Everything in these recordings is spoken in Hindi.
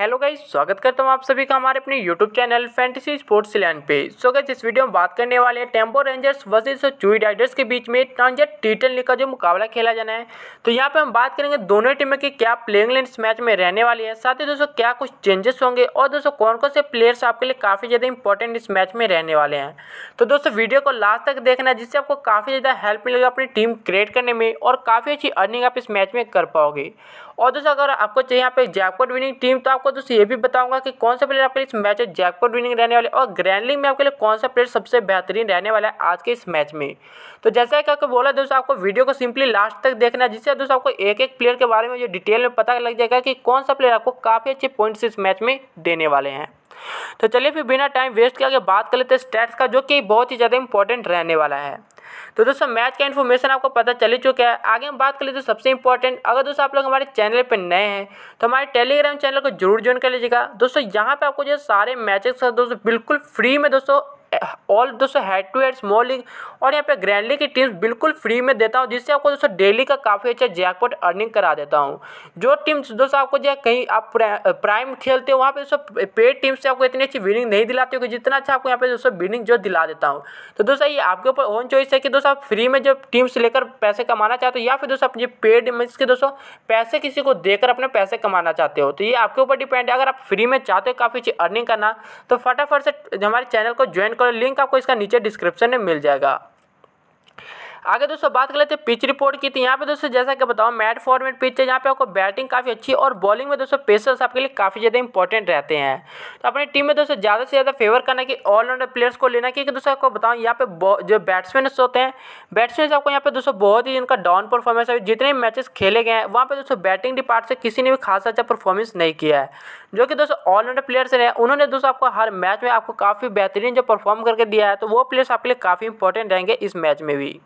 हेलो गाइस स्वागत करता हूँ आप सभी का हमारे अपने YouTube channel fantasy sports land पे सो so इस वीडियो में बात करने वाले हैं टेम्पो रेंजर्स वर्सेस चुई राइडर्स के बीच में ट्रांजेट टीटन लीग का जो मुकाबला खेला जाना है तो यहाँ पे हम बात करेंगे दोनों टीमों के क्या प्लेइंग लेंस मैच में रहने वाली है साथ ही दोस्तों क्या कुछ चेंजेस होंगे और दोस्तों कौन कौन से प्लेयर्स आपके लिए काफ़ी ज़्यादा इंपॉर्टेंट इस मैच में रहने वाले हैं तो दोस्तों वीडियो को लास्ट तक देखना जिससे आपको काफ़ी ज़्यादा हेल्प मिलेगा अपनी टीम क्रिएट करने में और काफ़ी अच्छी अर्निंग आप इस मैच में कर पाओगे और दोस्तों अगर आपको चाहिए यहाँ पे जैकपॉट विनिंग टीम तो आपको दोस्तों ये भी बताऊंगा कि कौन सा प्लेयर आपके इस मैच में जैकपॉट विनिंग रहने वाले और ग्रैंडलिंग में आपके लिए कौन सा प्लेयर सबसे बेहतरीन रहने वाला है आज के इस मैच में तो जैसा कि आपको बोला दोस्तों आपको वीडियो को सिंपली लास्ट तक देखना है जिससे दोस्तों आपको एक एक प्लेयर के बारे में जो डिटेल में पता लग जाएगा कि कौन सा प्लेयर आपको काफ़ी अच्छे पॉइंट्स इस मैच में देने वाले हैं तो चलिए फिर बिना टाइम वेस्ट किया बात कर लेते हैं स्टैट्स का जो कि बहुत ही ज़्यादा इंपॉर्टेंट रहने वाला है तो दोस्तों मैच का इन्फॉर्मेशन आपको पता चल ही चुका है आगे हम बात कर लेते तो सबसे इंपॉर्टेंट अगर दोस्तों आप लोग हमारे चैनल पर नए हैं तो हमारे टेलीग्राम चैनल को जरूर ज्वाइन कर लीजिएगा दोस्तों यहाँ पर आपको जो सारे मैचेस दोस्तों बिल्कुल फ्री में दोस्तों ऑल दोस्तों head to head small league और यहाँ पे ग्रैंड लीग की टीम्स बिल्कुल फ्री में देता हूँ जिससे आपको दोस्तों डेली का काफ़ी अच्छा जैकपॉट अर्निंग करा देता हूँ जो टीम्स दोस्तों आपको जो कहीं आप प्राइम खेलते हो वहाँ पे दोस्तों पेड टीम्स से आपको इतनी अच्छी विनिंग नहीं दिलाती होगी जितना अच्छा आपको यहाँ पे दोस्तों विनिंग जो दिला देता हूँ तो दोस्तों ये आपके ऊपर ओन चॉइस है है कि दोस्तों आप फ्री में जब टीम से लेकर पैसे कमाना चाहते हो या फिर दोस्तों आप पेड मीन्स के दोस्तों पैसे किसी को देकर अपने पैसे कमाना चाहते हो तो ये आपके ऊपर डिपेंड है अगर आप फ्री में चाहते हो काफ़ी अर्निंग करना तो फटाफट से हमारे चैनल को ज्वाइन करो लिंक आपको इसका नीचे डिस्क्रिप्शन में मिल जाएगा आगे दोस्तों बात कर लेते हैं पिच रिपोर्ट की तो यहाँ पे दोस्तों जैसा कि बताऊँ मैट फॉर्मेट पिच है यहाँ पे आपको बैटिंग काफ़ी अच्छी और बॉलिंग में दोस्तों पेसर्स आपके लिए काफ़ी ज़्यादा इंपॉर्टेंट रहते हैं तो अपनी टीम में दोस्तों ज़्यादा से ज़्यादा फेवर करना कि ऑलराउंडर प्लेयर्स को लेना क्योंकि दोस्तों आपको बताऊँ यहाँ पे जो बैट्समैन होते हैं बैट्समैन आपको यहाँ पे दोस्तों बहुत ही इनका डाउन परफॉर्मेंस है जितने मैचेस खेले गए हैं वहाँ पर दोस्तों बैटिंग डिपार्ट से किसी ने भी खास अच्छा परफॉर्मेंस नहीं किया है जो कि दोस्तों ऑलराउंडर प्लेयर्स रहे उन्होंने दोस्तों आपको हर मैच में आपको काफ़ी बेहतरीन जो परफॉर्म करके दिया है तो वो प्लेयर्स आपके लिए काफ़ी इंपॉर्टेंट रहेंगे इस मैच में भी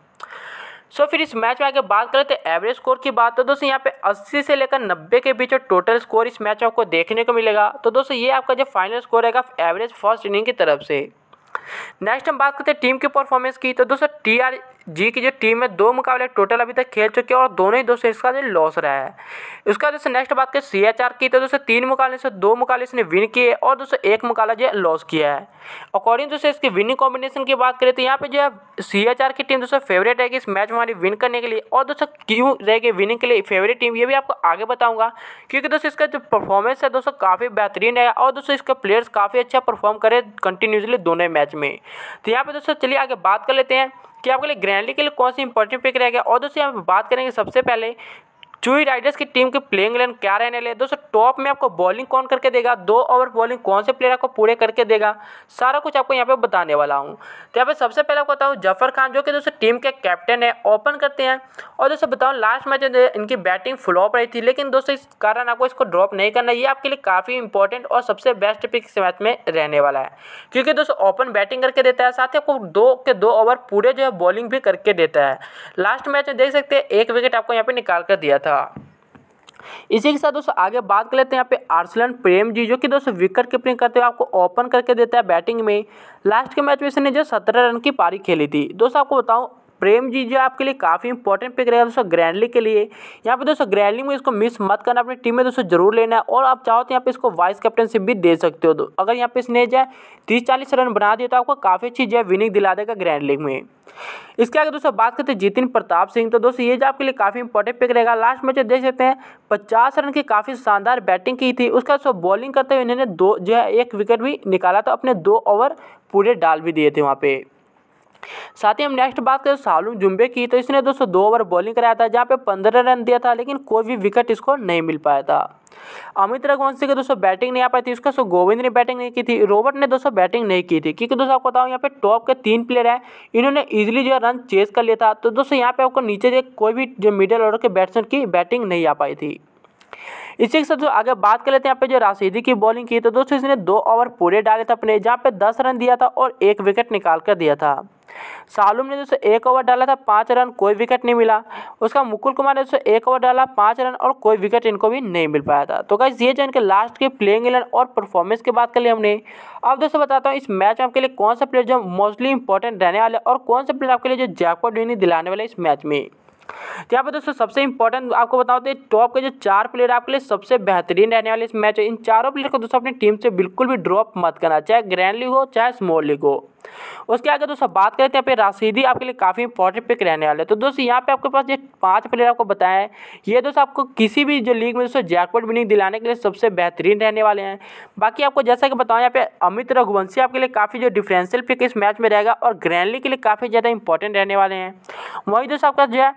सो फिर इस मैच में आगे बात करें तो एवरेज स्कोर की बात तो दोस्तों यहाँ पे 80 से लेकर 90 के बीच टोटल स्कोर इस मैच आपको देखने को मिलेगा तो दोस्तों ये आपका जो फाइनल स्कोर रहेगा एवरेज फर्स्ट इनिंग की तरफ से नेक्स्ट हम बात करते हैं टीम की परफॉर्मेंस की तो दोस्तों टी आर जी की जो टीम है दो मुकाबले टोटल अभी तक खेल चुके हैं और दोनों ही दोस्तों इसका जो लॉस रहा है उसका दोस्तों नेक्स्ट बात करें सी एच आर की तो दोस्तों तीन मुकाबले से दो मुकाबले इसने विन किए और दोस्तों एक मुकाबला जो है लॉस किया है अकॉर्डिंग दोस्तों इसकी विनिंग कॉम्बिनेशन की बात करें तो यहाँ पे जो है सी एच आर की टीम दोस्तों फेवरेट रहेगी इस मैच में हमारी विन करने के लिए और दोस्तों क्यों रहेगी विनिंग के लिए फेवरेट टीम ये भी आपको आगे बताऊँगा क्योंकि दोस्तों इसका जो परफॉर्मेंस है दोस्तों काफ़ी बेहतरीन है और दोस्तों इसके प्लेयर्स काफ़ी अच्छा परफॉर्म करे कंटिन्यूसली दोनों मैच में तो यहाँ पे दोस्तों चलिए आगे बात कर लेते हैं कि आपके लिए ग्रैंडली के लिए कौन सी इंपॉर्टेंट पिक रहेगा और दोस्तों यहाँ पर बात करेंगे सबसे पहले चुई राइडर्स की टीम के प्लेइंग इलेवन क्या रहने लगे दोस्तों टॉप में आपको बॉलिंग कौन करके देगा दो ओवर बॉलिंग कौन से प्लेयर आपको पूरे करके देगा सारा कुछ आपको यहाँ पे बताने वाला हूँ तो यहाँ पे सबसे पहले आपको बताऊँ जफर खान जो कि दोस्तों टीम के कैप्टन है ओपन करते हैं और दोस्तों बताऊँ लास्ट मैच में इनकी बैटिंग फ्लॉप रही थी लेकिन दोस्तों इस कारण आपको इसको ड्रॉप नहीं करना ये आपके लिए काफ़ी इंपॉर्टेंट और सबसे बेस्ट पिक इस मैच में रहने वाला है क्योंकि दोस्तों ओपन बैटिंग करके देता है साथ ही आपको दो के दो ओवर पूरे जो है बॉलिंग भी करके देता है लास्ट मैच में देख सकते हैं एक विकेट आपको यहाँ पर निकाल कर दिया था जाएगा अच्छा। इसी के साथ दोस्तों आगे बात कर लेते हैं यहाँ पे आर्सलन प्रेम जी जो कि दोस्तों विकेट कीपिंग करते हुए आपको ओपन करके देता है बैटिंग में लास्ट के मैच में इसने जो सत्रह रन की पारी खेली थी दोस्तों आपको बताऊं प्रेम जी जो आपके लिए काफ़ी इंपॉर्टेंट पिक रहेगा दोस्तों ग्रैंडली के लिए यहाँ पे दोस्तों ग्रैंडली में इसको मिस मत करना अपनी टीम में दोस्तों जरूर लेना है और आप चाहो तो यहाँ पे इसको वाइस कैप्टनशिप भी दे सकते हो तो अगर यहाँ पे इसने जो है तीस चालीस रन बना दिया तो आपको काफ़ी अच्छी जो है विनिंग दिला देगा ग्रैंड लीग में इसके आगे दोस्तों बात करते हैं जितिन प्रताप सिंह तो दोस्तों ये जो आपके लिए काफ़ी इंपॉर्टेंट पिक रहेगा लास्ट मैच देख सकते हैं पचास रन की काफ़ी शानदार बैटिंग की थी उसके बाद बॉलिंग करते हुए इन्होंने दो जो है एक विकेट भी निकाला तो अपने दो ओवर पूरे डाल भी दिए थे वहाँ पे साथ ही हम नेक्स्ट बात करें सालू जुम्बे की तो इसने दोस्तों दो ओवर बॉलिंग कराया था जहाँ पे पंद्रह रन दिया था लेकिन कोई भी विकेट इसको नहीं मिल पाया था अमित रघुवंशी के दोस्तों बैटिंग नहीं आ पाई थी उसका सो गोविंद ने बैटिंग नहीं की थी रॉबर्ट ने दोस्तों बैटिंग नहीं की थी क्योंकि दोस्तों आपको बताऊँ यहाँ पे टॉप के तीन प्लेयर हैं इन्होंने इजिली जो है रन चेस कर लिया था तो दोस्तों यहाँ पे आपको नीचे जो कोई भी जो मिडिल ऑर्डर के बैट्समैन की बैटिंग नहीं आ पाई थी इसी के साथ जो आगे बात कर लेते हैं यहाँ पे जो राशिदी की बॉलिंग की तो दोस्तों इसने दो ओवर पूरे डाले थे अपने जहाँ पे दस रन दिया था और एक विकेट निकाल कर दिया था सालुम ने दोस्तों एक ओवर डाला था पाँच रन कोई विकेट नहीं मिला उसका मुकुल कुमार ने दोस्तों एक ओवर डाला पाँच रन और कोई विकेट इनको भी नहीं मिल पाया था तो कैसे ये जो इनके लास्ट के प्लेइंग इलेवन और परफॉर्मेंस की बात कर ली हमने अब दोस्तों बताता हूँ इस मैच में आपके लिए कौन सा प्लेयर जो मोस्टली इंपॉर्टेंट रहने वाले और कौन सा प्लेयर आपके लिए जो जैकपॉट डिनी दिलाने वाले इस मैच में तो यहाँ पर दोस्तों सबसे इंपॉर्टेंट आपको बताते तो टॉप के जो चार प्लेयर आपके लिए सबसे बेहतरीन रहने वाले इस मैच है इन चारों प्लेयर को दोस्तों अपनी टीम से बिल्कुल भी ड्रॉप मत करना चाहे ग्रैंड लीग हो चाहे स्मॉल लीग हो उसके आगे दोस्तों बात करें तो यहाँ पे राशिदी आपके लिए काफ़ी इंपॉर्टेंट पिक रहने वाले तो दोस्तों यहाँ पे आपके पास ये पांच प्लेयर आपको बताएं ये दोस्तों आपको किसी भी जो लीग में दोस्तों जैकपॉट विनिंग दिलाने के लिए सबसे बेहतरीन रहने वाले हैं बाकी आपको जैसा कि बताऊँ यहाँ पे अमित रघुवंशी आपके लिए काफ़ी जो डिफरेंशियल पिक इस मैच में रहेगा और ग्रैंडली के लिए काफ़ी ज़्यादा इंपॉर्टेंट रहने वाले हैं वही दोस्तों आपका जो है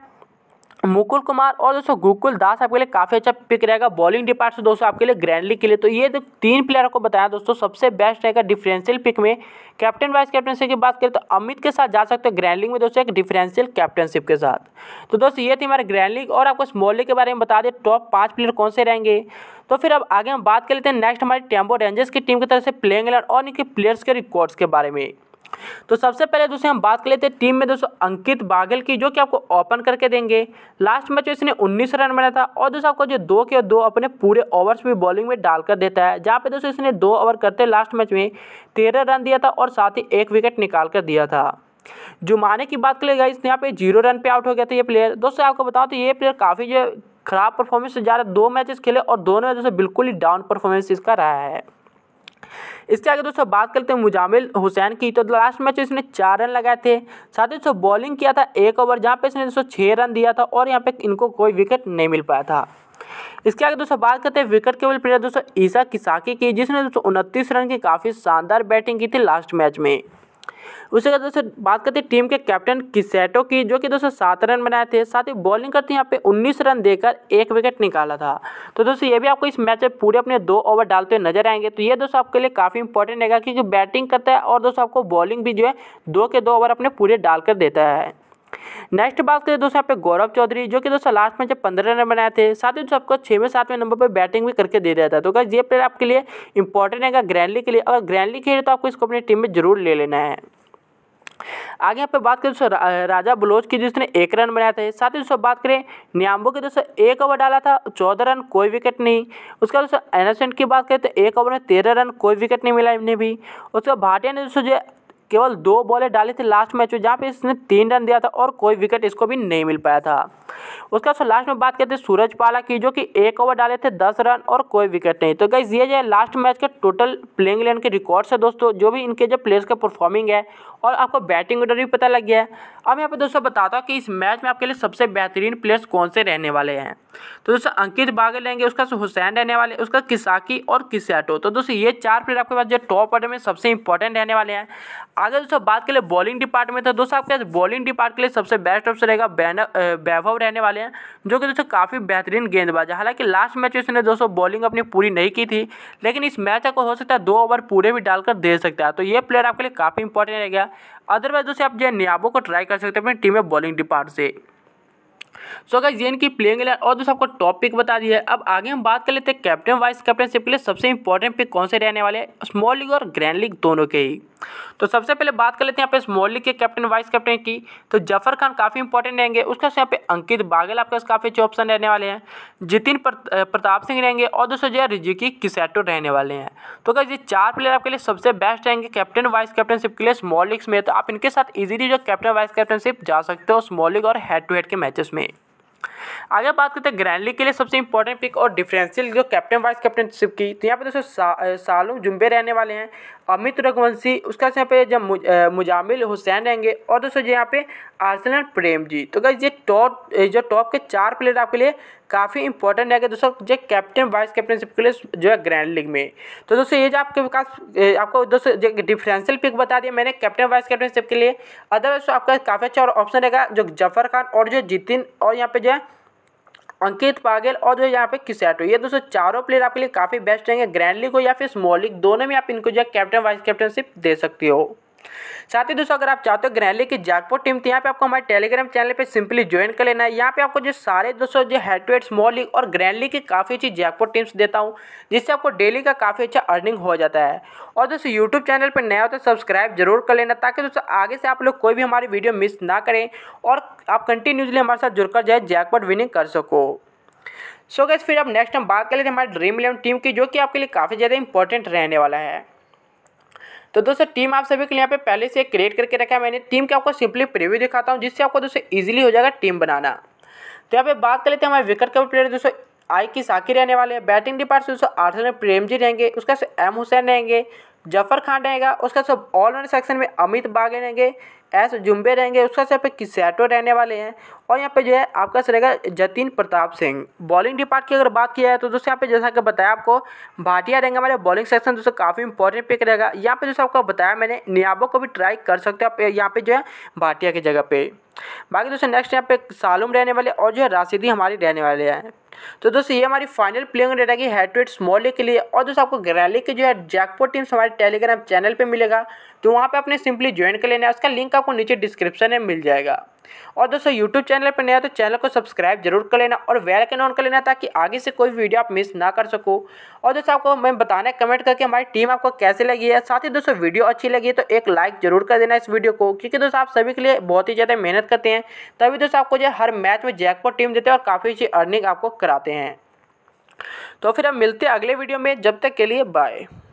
मुकुल कुमार और दोस्तों गोकुल दास आपके लिए काफ़ी अच्छा पिक रहेगा बॉलिंग डिपार्ट से दोस्तों आपके लिए ग्रैंडली के लिए तो ये तो तीन प्लेयर को बताया दोस्तों सबसे बेस्ट रहेगा डिफरेंशियल पिक में कैप्टन वाइस कैप्टनशिप की बात करें तो अमित के साथ जा सकते हो ग्रैंड लीग में दोस्तों एक डिफरेंशियल कैप्टनशिप के साथ तो दोस्तों ये थी हमारे ग्रैंड लीग और आपको स्मॉल लीग के बारे में बता दें टॉप पाँच प्लेयर कौन से रहेंगे तो फिर अब आगे हम बात कर लेते हैं नेक्स्ट हमारी टेम्बो रेंजर्स की टीम की तरफ से प्लेइंग एलेवन और इनके प्लेयर्स के रिकॉर्ड्स के बारे में तो सबसे पहले दोस्तों हम बात कर लेते हैं टीम में दोस्तों अंकित बागल की जो कि आपको ओपन करके देंगे लास्ट मैच में इसने 19 रन बनाया था और दोस्तों आपको जो दो के दो अपने पूरे ओवर्स में बॉलिंग में डालकर देता है जहाँ पे दोस्तों इसने दो ओवर करते लास्ट मैच में तेरह रन दिया था और साथ ही एक विकेट निकाल कर दिया था जुमाने की बात करेगा इसने यहाँ पे जीरो रन पे आउट हो गया था ये प्लेयर दोस्तों आपको बताऊँ तो ये प्लेयर काफ़ी जो खराब परफॉर्मेंस से जा रहा है दो मैचेस खेले और दोनों दोस्तों बिल्कुल ही डाउन परफॉर्मेंस इसका रहा है इसके आगे दोस्तों बात करते हैं मुजामिल हुसैन की तो लास्ट मैच इसने चार रन लगाए थे साथ ही दोस्तों बॉलिंग किया था एक ओवर जहाँ पे इसने दोस्तों छः रन दिया था और यहाँ पे इनको कोई विकेट नहीं मिल पाया था इसके आगे दोस्तों बात करते हैं विकेट केवल प्लेयर दोस्तों ईसा किसाकी की जिसने दोस्तों उनतीस रन की काफ़ी शानदार बैटिंग की थी लास्ट मैच में उसके बाद दोस्तों बात करते हैं टीम के कैप्टन किसेटो की जो कि दोस्तों सात रन बनाए थे साथ ही बॉलिंग करते यहाँ पे उन्नीस रन देकर एक विकेट निकाला था तो दोस्तों ये भी आपको इस मैच में पूरे अपने दो ओवर डालते हुए नजर आएंगे तो ये दोस्तों आपके लिए काफ़ी इंपॉर्टेंट रहेगा क्योंकि बैटिंग करता है और दोस्तों आपको बॉलिंग भी जो है दो के दो ओवर अपने पूरे डालकर देता है नेक्स्ट बात करें दोस्तों यहाँ पे गौरव चौधरी जो कि दोस्तों लास्ट में जब पंद्रह रन बनाए थे साथ ही दोस्तों आपको छः सातवें नंबर पर बैटिंग भी करके दे रहा था तो क्या ये प्लेयर आपके लिए इंपॉर्टेंट रहेगा ग्रैंडली के लिए अगर ग्रैंडली खेले तो आपको इसको अपनी टीम में जरूर ले लेना है आगे यहाँ पे बात करें दोस्तों राजा बलोच की जिसने एक रन बनाया था साथ ही दोस्तों बात करें नियाम्बो के दोस्तों एक ओवर डाला था चौदह रन कोई विकेट नहीं उसका दोस्तों एनोसेंट की बात करें तो एक ओवर में तेरह रन कोई विकेट नहीं मिला इन्हें भी बाद भाटिया ने दोस्तों जो केवल दो बॉलें डाली थी लास्ट मैच में जहाँ पे इसने तीन रन दिया था और कोई विकेट इसको भी नहीं मिल पाया था उसके बाद लास्ट में बात करते हैं सूरज पाला की जो कि एक ओवर डाले थे दस रन और कोई विकेट नहीं तो गाइज ये जो है लास्ट मैच के टोटल प्लेइंग लेन के रिकॉर्ड्स है दोस्तों जो भी इनके जो प्लेयर्स का परफॉर्मिंग है और आपको बैटिंग ऑर्डर भी पता लग गया है अब यहाँ पर दोस्तों बताता हूँ कि इस मैच में आपके लिए सबसे बेहतरीन प्लेयर्स कौन से रहने वाले हैं तो दोस्तों अंकित बागे लेंगे उसका हुसैन रहने वाले उसका किसाकी और किसाटो तो दोस्तों ये चार प्लेयर आपके पास जो टॉप ऑर्डर में सबसे इंपॉर्टेंट रहने वाले हैं अगर दोस्तों बात के लिए बॉलिंग डिपार्टमेंट तो दोस्तों आपके पास बॉलिंग डिपार्ट के लिए सबसे बेस्ट ऑप्शन रहेगा वैभव रहने वाले हैं जो कि दोस्तों काफ़ी बेहतरीन गेंदबाज है हालांकि लास्ट मैच में दोस्तों बॉलिंग अपनी पूरी नहीं की थी लेकिन इस मैच आपको हो सकता है दो ओवर पूरे भी डालकर दे सकता है तो ये प्लेयर आपके लिए काफ़ी इंपॉर्टेंट रहेगा जाएगा अदरवाइज दोस्तों आप जो है नियाबो को ट्राई कर सकते हैं अपनी टीम में बॉलिंग डिपार्ट से सो अगर जेन की प्लेइंग इलेवन और दोस्तों आपको टॉपिक बता दिया है अब आगे हम बात कर लेते हैं कैप्टन वाइस कैप्टनशिप के लिए सबसे इंपॉर्टेंट पिक कौन से रहने वाले हैं स्मॉल लीग और ग्रैंड लीग दोनों के ही तो सबसे पहले बात कर लेते हैं यहाँ पे स्मॉल लीग के कैप्टन वाइस कैप्टन की तो जफर खान काफ़ी इंपॉर्टेंट रहेंगे उसके साथ यहाँ पे अंकित बागल आपके पास काफ़ी अच्छे ऑप्शन रहने वाले हैं जितिन प्रताप सिंह रहेंगे और दोस्तों जो है रिजिकी किसेटो रहने वाले हैं तो अगर ये चार प्लेयर आपके लिए सबसे बेस्ट रहेंगे कैप्टन वाइस कैप्टनशिप के लिए स्मॉल लीग्स में तो आप इनके साथ ईजिली जो कैप्टन वाइस कैप्टनशिप जा सकते हो स्मॉल लीग और हेड टू हेड के मैचेस में आगे बात करते हैं ग्रैंड लीग के लिए सबसे इंपॉर्टेंट पिक और डिफरेंशियल जो कैप्टन वाइस कैप्टनशिप की तो यहाँ पे दोस्तों सालू जुम्बे रहने वाले हैं अमित रघुवंशी उसके उसका यहाँ पे जब मुजामिल हुसैन रहेंगे और दोस्तों जो यहाँ पे आर्सनल प्रेम जी तो गाइज ये टॉप जो टॉप के चार प्लेयर आपके लिए काफ़ी इंपॉर्टेंट रहेगा दोस्तों जो कैप्टन वाइस कैप्टनशिप के लिए जो है ग्रैंड लीग में तो दोस्तों ये जो आपके पास आपको दोस्तों जो डिफरेंशियल पिक बता दिया मैंने कैप्टन वाइस कैप्टनशिप के लिए अदरवाइज आपका काफ़ी अच्छा ऑप्शन रहेगा जो जफर खान और जो जितिन और यहाँ पे जो है अंकित पागल और जो यहाँ पे किसैटो ये दोस्तों चारों प्लेयर आपके लिए काफ़ी बेस्ट रहेंगे ग्रैंडली को या फिर स्मॉलिक दोनों में आप इनको जो कैप्टन वाइस कैप्टनशिप दे सकते हो साथ ही दोस्तों अगर आप चाहते हो ग्रहले की जैकपॉट टीम तो यहाँ पे आपको हमारे टेलीग्राम चैनल पर सिंपली ज्वाइन कर लेना है यहाँ पे आपको जो सारे दोस्तों जो head to head small league और ग्रैंडली लीग की काफ़ी अच्छी जैकपॉट टीम्स देता हूँ जिससे आपको डेली का काफ़ी अच्छा अर्निंग हो जाता है और दोस्तों यूट्यूब चैनल पर नया हो तो सब्सक्राइब जरूर कर लेना ताकि दोस्तों आगे से आप लोग कोई भी हमारी वीडियो मिस ना करें और आप कंटिन्यूसली हमारे साथ जुड़कर जाए जैकपॉट विनिंग कर सको सो so गैस फिर अब नेक्स्ट हम बात कर लेते हैं ड्रीम इलेवन टीम की जो कि आपके लिए काफ़ी ज़्यादा इंपॉर्टेंट रहने वाला है तो दोस्तों टीम आप सभी के लिए यहाँ पे पहले से क्रिएट करके रखा है मैंने टीम के आपको सिंपली प्रिव्यू दिखाता हूँ जिससे आपको दोस्तों ईजिली हो जाएगा टीम बनाना तो यहाँ पे बात कर लेते हैं हमारे विकेट कवर प्लेयर दोस्तों आई की साकी रहने वाले हैं बैटिंग डिपार्ट से दोस्तों में प्रेम जी रहेंगे उसका एम हुसैन रहेंगे जफर खान रहेगा उसका सब ऑलराउंडर सेक्शन में अमित बागे रहेंगे एस जुम्बे रहेंगे उसका यहाँ पे किसैटो रहने वाले हैं और यहाँ पे जो है आपका सर रहेगा जतिन प्रताप सिंह बॉलिंग डिपार्ट की अगर बात किया जाए तो दोस्तों यहाँ पे जैसा कि बताया आपको भाटिया रहेंगे हमारे बॉलिंग सेक्शन दोस्तों काफ़ी इंपॉर्टेंट पिक रहेगा यहाँ पे जैसे आपको बताया मैंने नियाबो को भी ट्राई कर सकते हो आप यहाँ पे जो है भाटिया की जगह पे बाकी दोस्तों नेक्स्ट यहाँ पे सालुम रहने वाले और जो है राशिदी हमारी रहने वाले हैं तो दोस्तों ये हमारी फाइनल प्लेइंग डेटा की head to head small league के लिए और दोस्तों आपको ग्रैली के जो है जैकपोर टीम्स हमारे टेलीग्राम चैनल पर मिलेगा तो वहाँ पर आपने सिंपली ज्वाइन कर लेना है उसका लिंक आपको नीचे डिस्क्रिप्शन में मिल जाएगा और दोस्तों यूट्यूब चैनल पर नया तो चैनल को सब्सक्राइब जरूर कर लेना और वेल आइकन ऑन कर लेना ताकि आगे से कोई वीडियो आप मिस ना कर सको और दोस्तों आपको मैं बताना कमेंट करके हमारी टीम आपको कैसे लगी है साथ ही दोस्तों वीडियो अच्छी लगी है तो एक लाइक जरूर कर देना इस वीडियो को क्योंकि दोस्तों आप सभी के लिए बहुत ही ज़्यादा मेहनत करते हैं तभी दोस्तों आपको जो हर मैच में जैक टीम देते हैं और काफ़ी अच्छी अर्निंग आपको कराते हैं तो फिर हम मिलते हैं अगले वीडियो में जब तक के लिए बाय